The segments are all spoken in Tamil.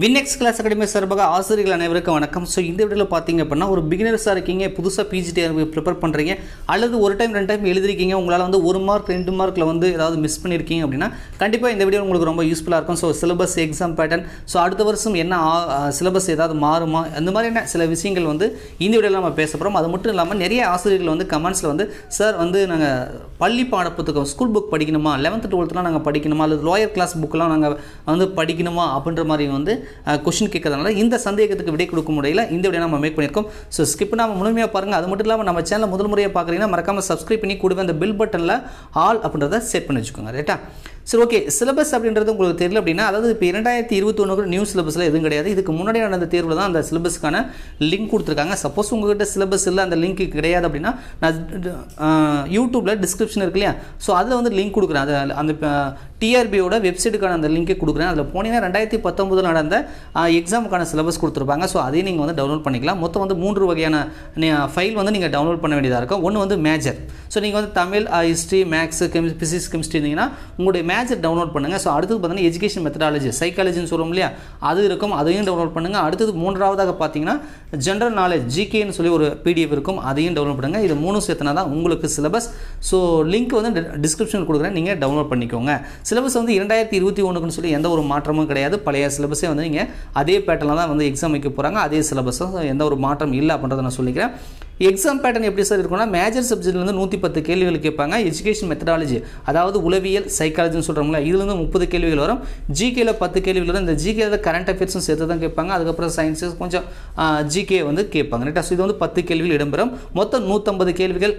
வின்எக்ஸ் கிளாஸ் அகாடமி சார்பாக ஆசிரியர்கள் அனைவருக்கும் வணக்கம் ஸோ இந்த வீடியோவில் பார்த்தீங்க அப்படின்னா ஒரு பிகினர்ஸாக இருக்கீங்க புதுசாக பிஜிடிஆர் ப்ரிப்பேர் பண்ணுறீங்க அல்லது ஒரு டைம் ரெண்டு டைம் எழுதிருக்கீங்க உங்களால் வந்து ஒரு மார்க் ரெண்டு மார்க்கில் வந்து ஏதாவது மிஸ் பண்ணியிருக்கீங்க அப்படின்னா கண்டிப்பாக இந்த வீடியோ உங்களுக்கு ரொம்ப யூஸ்ஃபுல்லாக இருக்கும் so syllabus exam pattern so அடுத்த வருஷம் என்ன சிலபஸ் ஏதாவது மாறுமா அந்த மாதிரியான சில விஷயங்கள் வந்து இந்த வீடியோவில் நம்ம பேச போகிறோம் அது மட்டும் இல்லாமல் நிறைய ஆசிரியர்கள் வந்து கமெண்ட்ஸில் வந்து சார் வந்து நாங்கள் பள்ளி பாடப்புத்தகம் ஸ்கூல் புக் படிக்கணுமா லெவன்த்து டுவெல்த்லாம் நாங்கள் படிக்கணுமா அல்லது லோயர் கிளாஸ் புக்கெலாம் நாங்கள் வந்து படிக்கணுமா அப்படின்ற மாதிரி வந்து கொஷின் கேட்கறதுனால இந்த சந்தேகத்துக்கு விடை கொடுக்கும் முடியல இந்த வீடியோ நம்ம மேக் பண்ணியிருக்கோம் ஸோ ஸ்கிப் நம்ம முழுமையாக பாருங்கள் அது மட்டும் இல்லாமல் நம்ம சேனல் முதல் முறையாக பார்க்குறீங்கன்னா மறக்காமல் சப்ஸ்கிரைப் பண்ணி கூடவே அந்த பில் பட்டனில் ஆல் அப்படின்றத செட் பண்ணி வச்சுக்கோங்க ரைட்டா சரி ஓகே சிலபஸ் அப்படின்றது உங்களுக்கு தெரியல அப்படின்னா அதாவது இப்போ இரண்டாயிரத்தி ஒன்று நியூ சிலபஸில் எதுவும் கிடையாது இதுக்கு முன்னாடி நடந்த தேர்வில் தான் அந்த சிலபஸ்க்கான லிங்க் கொடுத்துருக்காங்க சப்போஸ் உங்கள்கிட்ட சிலபஸ் இல்லை அந்த லிங்க் கிடையாது அப்படின்னா நான் யூடியூப்பில் டிஸ்கிரிப்ஷன் இருக்கு இல்லையா ஸோ அதில் வந்து லிங்க் கொடுக்குறேன் அது அந்த டிஆர்பியோட வெப்சைட்டுக்கான அந்த லிங்க்கை கொடுக்குறேன் அதில் போனீங்கன்னா ரெண்டாயிரத்தி பத்தொம்பதில் நடந்த எக்ஸாமுக்கான சிலபஸ் கொடுத்துருப்பாங்க ஸோ அதையும் நீங்கள் வந்து டவுன்லோட் பண்ணிக்கலாம் மொத்தம் வந்து மூன்று வகையான ஃபைல் வந்து நீங்கள் டவுன்லோட் பண்ண வேண்டியதாக இருக்கும் ஒன்று வந்து மேஜர் ஸோ நீங்கள் வந்து தமிழ் ஹிஸ்ட்ரி மேக்ஸ் கெமி பிசிக்ஸ் கெமிஸ்ட்ரி இருந்தீங்கன்னா உங்களுடைய மேஜர் டவுன்லோட் பண்ணுங்கள் ஸோ அடுத்தது பார்த்தீங்கன்னா எஜுகேஷன் மெத்தடாலஜி சைக்காலஜின்னு சொல்லுவோம் இல்லையா அது இருக்கும் அதையும் டவுன்லோட் பண்ணுங்கள் அடுத்தது மூன்றாவதாக பார்த்தீங்கன்னா ஜென்ரல் நாலேஜ் ஜிகேன்னு சொல்லி ஒரு பிடிஎஃப் இருக்கும் அதையும் டவுன்லோட் பண்ணுங்கள் இது மூணு சேர்த்துனா தான் உங்களுக்கு சிலபஸ் ஸோ லிங்க் வந்து டிஸ்கிரிப்ஷன் கொடுக்குறேன் நீங்கள் டவுன்லோட் பண்ணிக்கோங்க சிலபஸ் வந்து இரண்டாயிரத்தி இருபத்தி ஒன்றுக்குன்னு சொல்லி எந்த ஒரு மாற்றமும் கிடையாது பழைய சிலபஸே வந்து நீங்கள் அதே பேட்டர்னில் தான் வந்து எக்ஸாம் வைக்க போகிறாங்க அதே சிலபஸ் எந்த ஒரு மாற்றம் இல்லை அப்படின்றத நான் சொல்லிக்கிறேன் எக்ஸாம் பேட்டர்ன் எப்படி சார் இருக்கும்னா மேஜர் சப்ஜெக்ட்லேருந்து நூற்றி பத்து கேள்விகள் கேட்பாங்க எஜுகேஷன் மெத்தடாலஜி அதாவது உளவியல் சைக்காலஜின்னு சொல்கிறோம்ல இதுலேருந்து முப்பது கேள்விகள் வரும் ஜிகேயில் பத்து கேள்விகள் வரும் இந்த ஜிகேயில் கரண்ட் அஃபேர்ஸும் சேர்த்து தான் கேட்பாங்க அதுக்கப்புறம் சயின்ஸஸ் கொஞ்சம் ஜிகே வந்து கேட்பாங்க ரைட்டா ஸோ இது வந்து பத்து கேள்விகள் இடம்பெறும் மொத்தம் நூற்றம்பது கேள்விகள்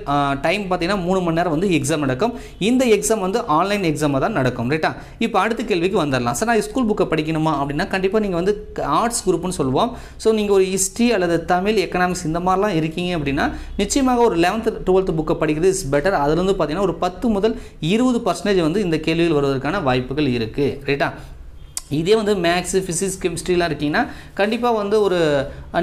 டைம் பார்த்தீங்கன்னா மூணு மணி நேரம் வந்து எக்ஸாம் நடக்கும் இந்த எக்ஸாம் வந்து ஆன்லைன் எக்ஸாமாக தான் நடக்கும் ரைட்டா இப்போ அடுத்த கேள்விக்கு வந்துடலாம் சார் நான் ஸ்கூல் புக்கை படிக்கணுமா அப்படின்னா கண்டிப்பாக நீங்கள் வந்து ஆர்ட்ஸ் குரூப்னு சொல்லுவோம் ஸோ நீங்கள் ஒரு ஹிஸ்ட்ரி அல்லது தமிழ் எக்கனாமிக்ஸ் இந்த மாதிரிலாம் இருக்கீங்க அப்படின்னா நிச்சயமாக ஒரு லெவன்த்து டுவெல்த்து புக்கை படிக்கிறது இஸ் பெட்டர் அதுலேருந்து பார்த்தீங்கன்னா ஒரு பத்து முதல் இருபது பர்சன்டேஜ் வந்து இந்த கேள்வியில் வருவதற்கான வாய்ப்புகள் இருக்குது ரைட்டா இதே வந்து மேக்ஸு ஃபிசிக்ஸ் கெமிஸ்ட்ரிலாம் இருக்கீங்கன்னா கண்டிப்பாக வந்து ஒரு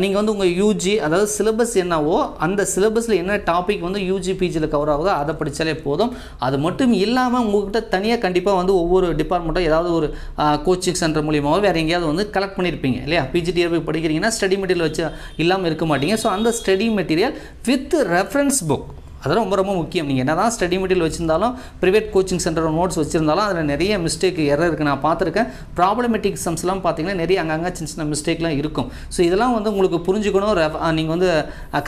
நீங்கள் வந்து உங்கள் யூஜி அதாவது சிலபஸ் என்னவோ அந்த சிலபஸில் என்ன டாபிக் வந்து யூஜி பிஜியில் கவர் ஆகுதோ அதை படித்தாலே போதும் அது மட்டும் இல்லாமல் உங்கள்கிட்ட தனியாக கண்டிப்பாக வந்து ஒவ்வொரு டிபார்ட்மெண்ட்டும் ஏதாவது ஒரு கோச்சிங் சென்டர் மூலியமாக வேறு எங்கேயாவது வந்து கலெக்ட் பண்ணியிருப்பீங்க இல்லையா பிஜிடிஆர் போய் படிக்கிறீங்கன்னா ஸ்டடி மெட்டீரியல் வச்சு இல்லாமல் இருக்க மாட்டீங்க ஸோ அந்த study material with reference book அதெல்லாம் ரொம்ப ரொம்ப முக்கியம் நீங்கள் என்ன தான் ஸ்டடி மெட்டீரியல் வச்சுருந்தாலும் ப்ரைவேட் கோச்சிங் சென்டர் நோட்ஸ் வச்சுருந்தாலும் அதில் நிறைய மிஸ்டேக் எரர் இருக்குது நான் பார்த்துருக்கேன் ப்ராப்ளமேட்டிக் சம்ஸ்லாம் பார்த்தீங்கன்னா நிறைய அங்கங்கே சின்ன சின்ன மிஸ்டேக்லாம் இருக்கும் ஸோ இதெல்லாம் வந்து உங்களுக்கு புரிஞ்சுக்கணும் நீங்கள் வந்து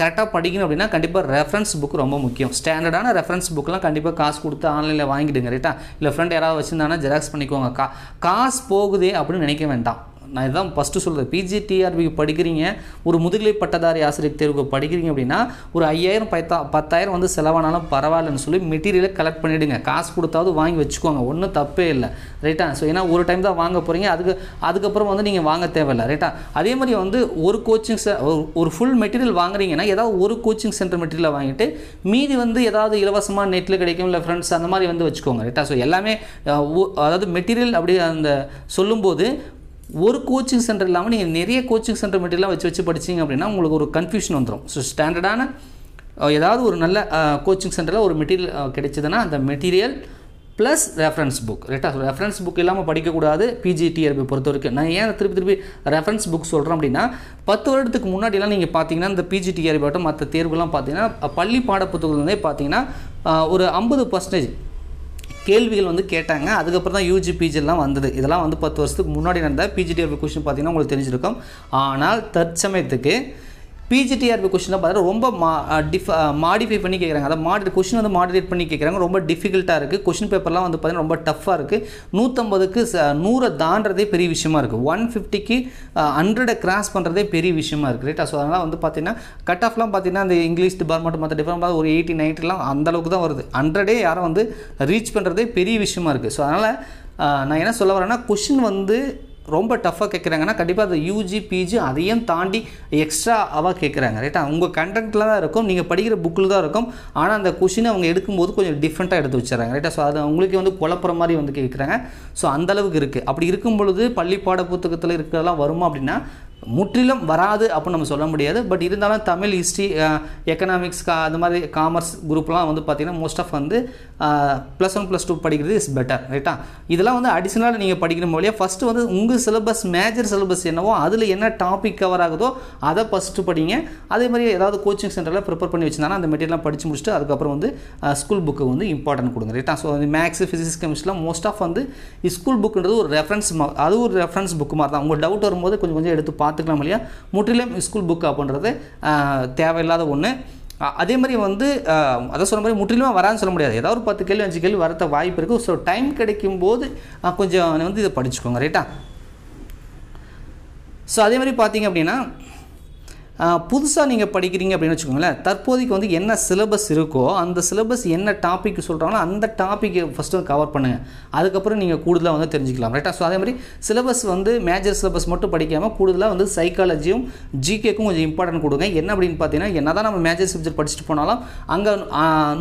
கரெக்டாக படிக்கணும் அப்படின்னா கண்டிப்பாக ரெஃபரன்ஸ் புக் ரொம்ப முக்கியம் ஸ்டாண்டர்டான ரெஃபரன்ஸ் புக்கெலாம் கண்டிப்பாக காசு கொடுத்து ஆன்லைனில் வாங்கிடுங்க ரைட்டா இல்லை ஃப்ரெண்ட் யாராவது வச்சுருந்தாங்கன்னா ஜெராக்ஸ் பண்ணிக்கோங்க கா காசு போகுதே அப்படின்னு நினைக்க வேண்டாம் நான் இதான் ஃபஸ்ட்டு சொல்கிறேன் பிஜிடிஆர்பிக்கு படிக்கிறீங்க ஒரு முதுகலை பட்டதாரி ஆசிரியர் தேர்வுக்கு படிக்கிறீங்க அப்படின்னா ஒரு ஐயாயிரம் பத்தா பத்தாயிரம் வந்து செலவானாலும் பரவாயில்லன்னு சொல்லி மெட்டீரியலை கலெக்ட் பண்ணிவிடுங்க காசு கொடுத்தாவது வாங்கி வச்சுக்கோங்க ஒன்றும் தப்பே இல்லை ரைட்டா ஸோ ஏன்னா ஒரு டைம் தான் வாங்க போகிறீங்க அதுக்கு அதுக்கப்புறம் வந்து நீங்கள் வாங்க தேவையில்லை ரைட்டா அதே மாதிரி வந்து ஒரு கோச்சிங் ஒரு ஃபுல் மெட்டீரியல் வாங்குறீங்கன்னா ஏதாவது ஒரு கோச்சிங் சென்டர் மெட்டீரியல் வாங்கிட்டு மீதி வந்து ஏதாவது இலவசமாக நெட்டில் கிடைக்கும் இல்லை ஃப்ரெண்ட்ஸ் அந்த மாதிரி வந்து வச்சுக்கோங்க ரைட்டா ஸோ எல்லாமே அதாவது மெட்டீரியல் அப்படி அந்த சொல்லும்போது ஒரு கோச்சிங் சென்டர் இல்லாமல் நீங்கள் நிறைய கோச்சிங் சென்டர் மெட்டீரியலாம் வச்சு வச்சு படிச்சிங்க அப்படின்னா உங்களுக்கு ஒரு கன்ஃபியூஷன் வந்துடும் ஸோ ஸ்டாண்டர்டான ஏதாவது ஒரு நல்ல கோச்சிங் சென்டரில் ஒரு மெட்டீரியல் கிடைச்சதுன்னா அந்த மெட்டீரியல் ப்ளஸ் ரெஃபரன்ஸ் புக் ரைட்டாக ரெஃபரன்ஸ் புக் இல்லாமல் படிக்கக்கூடாது பிஜிடிஆர்பி பொறுத்த வரைக்கும் நான் ஏன் திருப்பி திருப்பி ரெஃபரன்ஸ் புக் சொல்கிறேன் அப்படின்னா பத்து வருடத்துக்கு முன்னாடிலாம் நீங்கள் பார்த்தீங்கன்னா இந்த பிஜிடிஆர்பி ஆகட்டும் மற்ற தேர்வுகள்லாம் பார்த்தீங்கன்னா பள்ளி பாட புத்தகங்கள்லேருந்தே பார்த்தீங்கன்னா ஒரு ஐம்பது பர்சன்டேஜ் கேள்விகள் வந்து கேட்டாங்க அதுக்கப்புறம் தான் யூஜி பிஜிலாம் வந்தது இதெல்லாம் வந்து பத்து வருஷத்துக்கு முன்னாடி நடந்த பிஜிடிஆர் கொஷின் பார்த்தீங்கன்னா உங்களுக்கு தெரிஞ்சிருக்கும் ஆனால் தற்சமயத்துக்கு பிஜிடிஆர்பி கொஷினில் பார்த்தீங்கன்னா ரொம்ப மா டிஃப் மாடிஃபை பண்ணி கேட்குறாங்க அதை மாடி கொஷின் வந்து மாடிஃபை பண்ணி கேட்குறாங்க ரொம்ப டிஃபிகல்ட்டாக இருக்குது கொஷின் பேப்பர்லாம் வந்து பார்த்திங்கன்னா ரொம்ப டஃப்பாக இருக்குது நூற்றம்பதுக்கு நூறை தாண்டதே பெரிய விஷயமா இருக்குது ஒன் ஃபிஃப்டிக்கு ஹண்ட்ரடை கிராஸ் பண்ணுறதே பெரிய விஷயமா இருக்குது ரைட்டா ஸோ அதனால் வந்து பார்த்திங்கன்னா கட் ஆஃப்லாம் பார்த்திங்கன்னா அந்த இங்கிலீஷ் டிபார்ட்மெண்ட் மற்ற டிபார்ட்மெண்ட் ஒரு எயிட்டி நைன்ட்டிலாம் அந்தளவுக்கு தான் வருது ஹண்ட்ரடே யாரும் வந்து ரீச் பண்ணுறதே பெரிய விஷயமா இருக்குது ஸோ அதனால் நான் என்ன சொல்ல வரேன்னா கொஷின் வந்து ரொம்ப டஃப்பாக கேட்குறாங்கன்னா கண்டிப்பாக அது யூஜி பிஜி அதையும் தாண்டி எக்ஸ்ட்ரா அவாக கேட்குறாங்க ரைட்டா உங்கள் கண்டென்ட்டில் தான் இருக்கும் நீங்கள் படிக்கிற புக்கில் தான் இருக்கும் ஆனால் அந்த கொஷினை அவங்க எடுக்கும்போது கொஞ்சம் டிஃப்ரெண்ட்டாக எடுத்து வச்சுறாங்க ரைட்டா ஸோ அது அவங்களுக்கே வந்து குழப்புற மாதிரி வந்து கேட்குறாங்க ஸோ அந்தளவுக்கு இருக்குது அப்படி இருக்கும் பொழுது பள்ளி பாட புத்தகத்தில் இருக்கிறதெல்லாம் வருமா அப்படின்னா முற்றிலும் வராது அப்படின்னு நம்ம சொல்ல முடியாது பட் இருந்தாலும் தமிழ் ஹிஸ்ட்ரி எக்கனாமிக்ஸ் கா அது மாதிரி காமர்ஸ் குரூப்லாம் வந்து பார்த்திங்கன்னா மோஸ்ட் ஆஃப் வந்து ப்ளஸ் ஒன் ப்ளஸ் டூ படிக்கிறது இஸ் பெட்டர் ரைட்டா இதெல்லாம் வந்து அடிஷ்னலாக நீங்கள் படிக்கிற மொழியாக ஃபஸ்ட்டு வந்து உங்கள் சிலபஸ் மேஜர் சிலபஸ் என்னவோ அதில் என்ன டாபிக் கவர் ஆகுதோ அதை ஃபஸ்ட்டு படிங்க அதே மாதிரி ஏதாவது கோச்சிங் சென்டரில் ப்ரிப்பேர் பண்ணி வச்சிருந்தாங்கன்னா அந்த மெட்டீரியலாம் படித்து முடிச்சுட்டு அதுக்கப்புறம் வந்து ஸ்கூல் புக்கு வந்து இம்பார்ட்டன்ட் கொடுங்க ரைட்டா ஸோ மேக்ஸ் ஃபிசிக்ஸ் கெமிஸ்ட்ரிலாம் மோஸ்ட் ஆஃப் வந்து ஸ்கூல் புக்குன்றது ஒரு ரெஃபரன்ஸ் அது ஒரு ரெஃபரன்ஸ் புக்கு மாதிரி தான் உங்கள் டவுட் வரும்போது கொஞ்சம் கொஞ்சம் எடுத்து பார்த்துக்கலாம் இல்லையா முற்றிலும் ஸ்கூல் புக் அப்படின்றது தேவையில்லாத ஒன்று அதே மாதிரி வந்து அதை சொன்ன மாதிரி முற்றிலுமே வரான்னு சொல்ல முடியாது ஏதாவது ஒரு பத்து கேள்வி அஞ்சு கேள்வி வரத்த வாய்ப்பு இருக்குது ஸோ டைம் கிடைக்கும் போது கொஞ்சம் வந்து இதை படிச்சுக்கோங்க ரைட்டா ஸோ அதே மாதிரி பார்த்தீங்க அப்படின்னா புதுசாக நீங்கள் படிக்கிறீங்க அப்படின்னு வச்சுக்கோங்களேன் தற்போதைக்கு வந்து என்ன சிலபஸ் இருக்கோ அந்த சிலபஸ் என்ன டாபிக் சொல்கிறாங்களோ அந்த டாப்பிக்கை ஃபஸ்ட்டு கவர் பண்ணுங்கள் அதுக்கப்புறம் நீங்கள் கூடுதலாக வந்து தெரிஞ்சுக்கலாம் ரைட்டா ஸோ அதே மாதிரி சிலபஸ் வந்து மேஜர் சிலபஸ் மட்டும் படிக்காமல் கூடுதலாக வந்து சைக்காலஜியும் ஜிகேக்கும் கொஞ்சம் இம்பார்ட்டன்ட் கொடுங்க என்ன அப்படின்னு பார்த்தீங்கன்னா என்ன தான் நம்ம மேஜர் சப்ஜெக்ட் படிச்சுட்டு போனாலும் அங்கே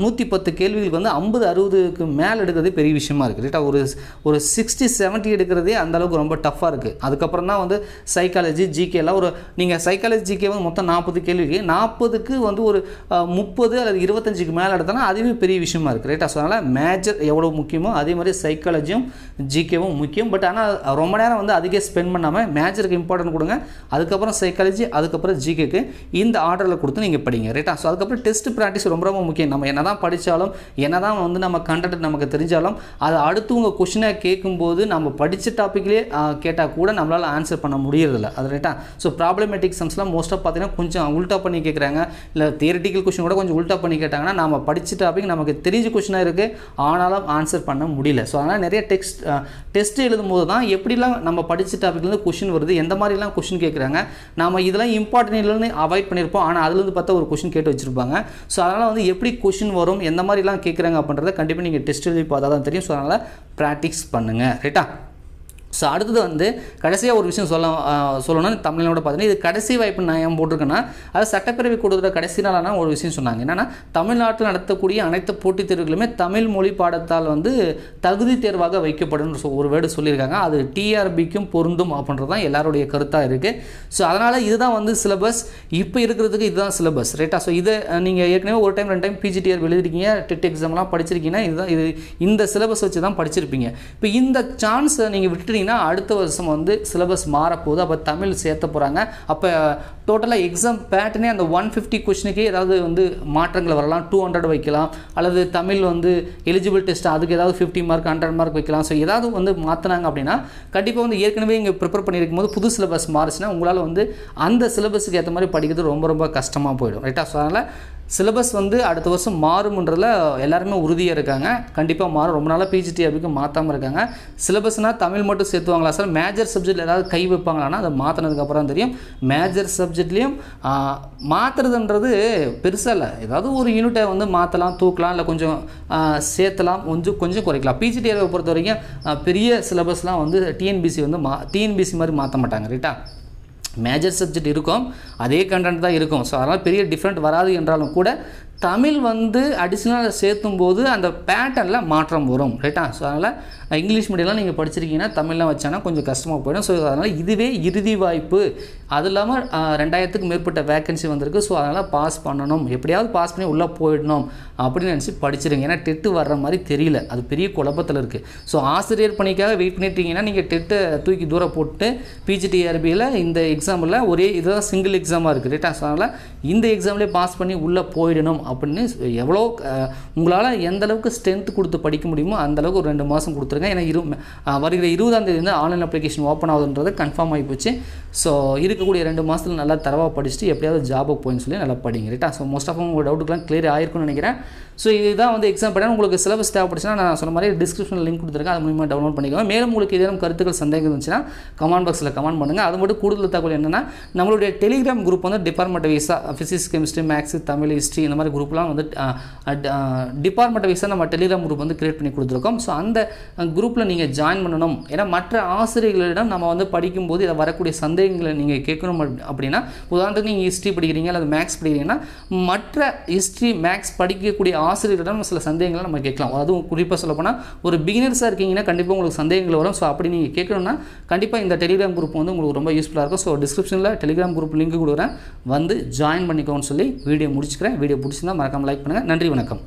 நூற்றி பத்து கேள்விகளுக்கு வந்து ஐம்பது அறுபதுக்கு மேலே எடுக்கிறதே பெரிய விஷயமா இருக்குது ரைட்டா ஒரு ஒரு சிக்ஸ்டி செவன்ட்டி எடுக்கிறதே அந்தளவுக்கு ரொம்ப டஃப்பாக இருக்குது அதுக்கப்புறம் தான் வந்து சைக்காலஜி ஜிகேலாம் ஒரு நீங்கள் சைக்காலஜி ஜிகே மொத்தம் நாற்பது கேள்விக்கு நாற்பதுக்கு வந்து ஒரு முப்பது அல்லது இருபத்தஞ்சுக்கு மேலே எடுத்தோம்னா அதுவே பெரிய விஷயமா இருக்குது ரைட்டா ஸோ அதனால் மேஜர் எவ்வளோ முக்கியமோ அதே மாதிரி சைக்காலஜியும் ஜிகேவும் முக்கியம் பட் ஆனால் ரொம்ப நேரம் வந்து அதுக்கே ஸ்பெண்ட் பண்ணாமல் மேஜருக்கு இம்பார்ட்டன்ட் கொடுங்க அதுக்கப்புறம் சைக்காலஜி அதுக்கப்புறம் ஜிகேக்கு இந்த ஆர்டரில் கொடுத்து நீங்கள் படிங்க ரைட்டா ஸோ அதுக்கப்புறம் டெஸ்ட் ப்ராக்டிஸ் ரொம்ப ரொம்ப முக்கியம் நம்ம என்ன தான் படித்தாலும் என்ன தான் வந்து நம்ம கண்டென்ட் நமக்கு தெரிஞ்சாலும் அதை அடுத்தவங்க கொஷினை கேட்கும்போது நம்ம படித்த டாப்பிக்லேயே கேட்டால் கூட நம்மளால் ஆன்சர் பண்ண முடியறதில்ல அது ரைட்டா ஸோ ப்ராப்ளமேட்டிக் சம்ஸ்லாம் மோஸ்ட்டாக பார்த்தீங்கன்னா கொஞ்சம் உல்ட்டா பண்ணி கேட்குறாங்க இல்லை தியரட்டிக்கல் கொஷின் கூட கொஞ்சம் உல்ட்டா பண்ணி கேட்டாங்கன்னா நம்ம படித்த டாபிக் நமக்கு தெரிஞ்ச கொஷினாக இருக்குது ஆனாலும் ஆன்சர் பண்ண முடியல ஸோ அதனால் நிறைய டெக்ஸ்ட் டெஸ்ட் எழுதும் போது தான் எப்படிலாம் நம்ம படித்த டாப்பிக்லேருந்து கொஷின் வருது எந்த மாதிரிலாம் கொஷின் கேட்குறாங்க நம்ம இதெல்லாம் இம்பார்ட்டன்ட் இல்லைன்னு அவாய்ட் பண்ணியிருப்போம் ஆனால் அதுலேருந்து பார்த்தா ஒரு கொஷின் கேட்டு வச்சுருப்பாங்க ஸோ அதனால் வந்து எப்படி கொஷின் வரும் எந்த மாதிரிலாம் கேட்குறாங்க அப்படின்றத கண்டிப்பாக நீங்கள் டெஸ்ட் எழுதி பார்த்தா தான் தெரியும் ஸோ அதனால் ப்ராக்டிக்ஸ் பண்ணுங்கள் ரைட்டா ஸோ அடுத்தது வந்து கடைசியாக ஒரு விஷயம் சொல்ல சொல்லணும்னா தமிழ்நாடு பார்த்தீங்கன்னா இது கடைசி வாய்ப்பு நான் ஏன் போட்டிருக்கேன்னா அது சட்டப்பேரவை கூட்டத்தோட கடைசி நாளான ஒரு விஷயம் சொன்னாங்க என்னென்னா தமிழ்நாட்டில் நடத்தக்கூடிய அனைத்து போட்டித் தேர்வுகளுமே தமிழ் மொழி பாடத்தால் வந்து தகுதி தேர்வாக வைக்கப்படும் ஒரு வேர்டு சொல்லியிருக்காங்க அது டிஆர்பிக்கும் பொருந்தும் அப்படின்றது தான் எல்லாருடைய கருத்தாக இருக்குது ஸோ அதனால் இதுதான் வந்து சிலபஸ் இப்போ இருக்கிறதுக்கு இதுதான் சிலபஸ் ரைட்டா ஸோ இதை நீங்கள் ஏற்கனவே ஒரு டைம் ரெண்டு டைம் பிஜிடிஆர் எழுதிருக்கீங்க டெட் எக்ஸாம்லாம் படிச்சிருக்கீங்கன்னா இதுதான் இது இந்த சிலபஸ் வச்சு தான் படிச்சிருப்பீங்க இப்போ இந்த சான்ஸை நீங்கள் விட்டு சேர்த்துட்டிங்கன்னா அடுத்த வருஷம் வந்து சிலபஸ் மாறப்போகுது அப்போ தமிழ் சேர்த்த போகிறாங்க அப்போ டோட்டலாக எக்ஸாம் பேட்டர்னே அந்த ஒன் ஃபிஃப்டி கொஷினுக்கே ஏதாவது வந்து மாற்றங்கள் வரலாம் டூ ஹண்ட்ரட் வைக்கலாம் அல்லது தமிழ் வந்து எலிஜிபிள் டெஸ்ட் அதுக்கு ஏதாவது ஃபிஃப்டி மார்க் ஹண்ட்ரட் மார்க் வைக்கலாம் ஸோ ஏதாவது வந்து மாற்றினாங்க அப்படின்னா கண்டிப்பாக வந்து ஏற்கனவே இங்கே ப்ரிப்பேர் பண்ணியிருக்கும் போது புது சிலபஸ் மாறுச்சுன்னா உங்களால் வந்து அந்த சிலபஸுக்கு ஏற்ற மாதிரி படிக்கிறது ரொம்ப ரொம்ப கஷ்டமாக போயிடும் ரைட்டாக ஸோ அதனால் சிலபஸ் வந்து அடுத்த வருஷம் மாறும்ன்றதில் எல்லாருமே உறுதியாக இருக்காங்க கண்டிப்பாக மாறும் ரொம்ப நாளாக பிஜிடி அப்படிக்கு மாற்றாமல் இருக்காங்க சிலபஸ்னால் தமிழ் மட்டும் சேர்த்துவாங்களா சார் மேஜர் சப்ஜெக்ட் ஏதாவது கை வைப்பாங்களான்னா அதை மாற்றினதுக்கப்புறம் தான் தெரியும் மேஜர் சப்ஜெக்ட்லேயும் மாற்றுறதுன்றது பெருசாக இல்லை ஏதாவது ஒரு யூனிட்டை வந்து மாற்றலாம் தூக்கலாம் இல்லை கொஞ்சம் சேர்த்தலாம் கொஞ்சம் கொஞ்சம் குறைக்கலாம் பிஜிடிஆரை பொறுத்த வரைக்கும் பெரிய சிலபஸ்லாம் வந்து டிஎன்பிசி வந்து மா டிஎன்பிசி மாதிரி மாற்ற மாட்டாங்க ரைட்டா மேஜர் சப்ஜெக்ட் இருக்கும் அதே கண்டென்ட் தான் இருக்கும் ஸோ அதனால் பெரிய டிஃப்ரெண்ட் வராது என்றாலும் கூட தமிழ் வந்து அடிஷ்னலாக சேர்த்தும் போது அந்த பேட்டர்னில் மாற்றம் வரும் ரைட்டா ஸோ அதனால் இங்கிலீஷ் மீடியம்லாம் நீங்கள் படிச்சிருக்கீங்கன்னா தமிழ்லாம் வச்சானா கொஞ்சம் கஷ்டமாக போயிடும் ஸோ அதனால் இதுவே இறுதி வாய்ப்பு அது இல்லாமல் ரெண்டாயிரத்துக்கு மேற்பட்ட வேக்கன்சி வந்திருக்கு ஸோ அதனால் பாஸ் பண்ணணும் எப்படியாவது பாஸ் பண்ணி உள்ளே போயிடணும் அப்படின்னு நினச்சி படிச்சிருங்க ஏன்னா டெட்டு வர்ற மாதிரி தெரியல அது பெரிய குழப்பத்தில் இருக்குது ஸோ ஆசிரியர் பணிக்காக வெயிட் பண்ணிட்டீங்கன்னா நீங்கள் டெட்டை தூக்கி தூரம் போட்டு பிஜிடிஆர்பியில் e இந்த எக்ஸாமில் ஒரே இதுதான் சிங்கிள் எக்ஸாமாக இருக்குது ரைட்டா ஸோ அதனால் இந்த எக்ஸாம்லேயே பாஸ் பண்ணி உள்ளே போயிடணும் அப்படின்னு எவ்வளோ உங்களால் எந்த அளவுக்கு ஸ்ட்ரென்த் கொடுத்து படிக்க முடியுமோ அந்தளவுக்கு ஒரு ரெண்டு மாதம் கொடுத்துருங்க ஏன்னா இரு வருகிற இருபதாம் தேதி வந்து ஆன்லைன் அப்ளிகேஷன் ஓப்பன் ஆகுதுன்றது கன்ஃபார்ம் ஆகி போச்சு ஸோ இருக்கக்கூடிய ரெண்டு மாதத்தில் நல்லா தரவாக படிச்சுட்டு எப்படியாவது ஜாபுக்கு போயின்னு சொல்லி நல்லா படிங்க ரைட்டா ஸோ மோஸ்ட் ஆஃப் உங்கள் டவுட்டுக்கெலாம் கிளியர் ஆயிருக்கும்னு நினைக்கிறேன் ஸோ இதுதான் வந்து எக்ஸாம் பண்ண உங்களுக்கு சிலபஸ் தேவைப்படுச்சுன்னா நான் சொன்ன மாதிரி டிஸ்கிரிப்ஷனில் லிங்க் கொடுத்துருக்கேன் அது மூலியமாக டவுன்லோட் பண்ணிக்கோங்க மேலும் உங்களுக்கு ஏதேனும் கருத்துக்கள் சந்தேகம் இருந்துச்சுன்னா கமெண்ட் பாக்ஸில் கமெண்ட் பண்ணுங்கள் அது மட்டும் கூடுதல் தகவல் என்னென்னா நம்மளுடைய டெலிகிராம் குரூப் வந்து டிபார்ட்மெண்ட் வைஸாக physics chemistry maths Tamil history இந்த மாதிரி குரூப்லாம் வந்து டிபார்ட்மெண்ட் வைஸாக நம்ம டெலிகிராம் குரூப் வந்து கிரியேட் பண்ணி கொடுத்துருக்கோம் ஸோ அந்த குரூப்பில் நீங்கள் ஜாயின் பண்ணணும் ஏன்னா மற்ற ஆசிரியர்களிடம் நம்ம வந்து படிக்கும்போது இதை வரக்கூடிய சந்தேகங்களை நீங்கள் கேட்கணும் அப்படின்னா உதாரணத்துக்கு நீங்கள் ஹிஸ்ட்ரி படிக்கிறீங்க அல்லது மேக்ஸ் படிக்கிறீங்கன்னா மற்ற ஹிஸ்ட்ரி மேக்ஸ் படிக்கக்கூடிய ஆசிரியர்களிடம் சில சந்தேகங்களை நம்ம கேட்கலாம் அதுவும் குறிப்பாக சொல்லப்போனால் ஒரு பிகினர்ஸாக இருக்கீங்கன்னா கண்டிப்பாக உங்களுக்கு சந்தேகங்கள் வரும் ஸோ அப்படி நீங்கள் கேட்கணும்னா கண்டிப்பாக இந்த டெலிகிராம் குரூப் வந்து உங்களுக்கு ரொம்ப யூஸ்ஃபுல்லாக இருக்கும் ஸோ டிஸ்கிரிப்ஷனில் டெலிகிராம் குரூப் லிங்க் கொடுக்குறேன் வந்து ஜாயின் பண்ணிக்கோன்னு சொல்லி வீடியோ முடிச்சுக்கிறேன் வீடியோ பிடிச்சி பிடிச்சிருந்தால் மறக்காமல் லைக் பண்ணுங்கள் நன்றி வணக்கம்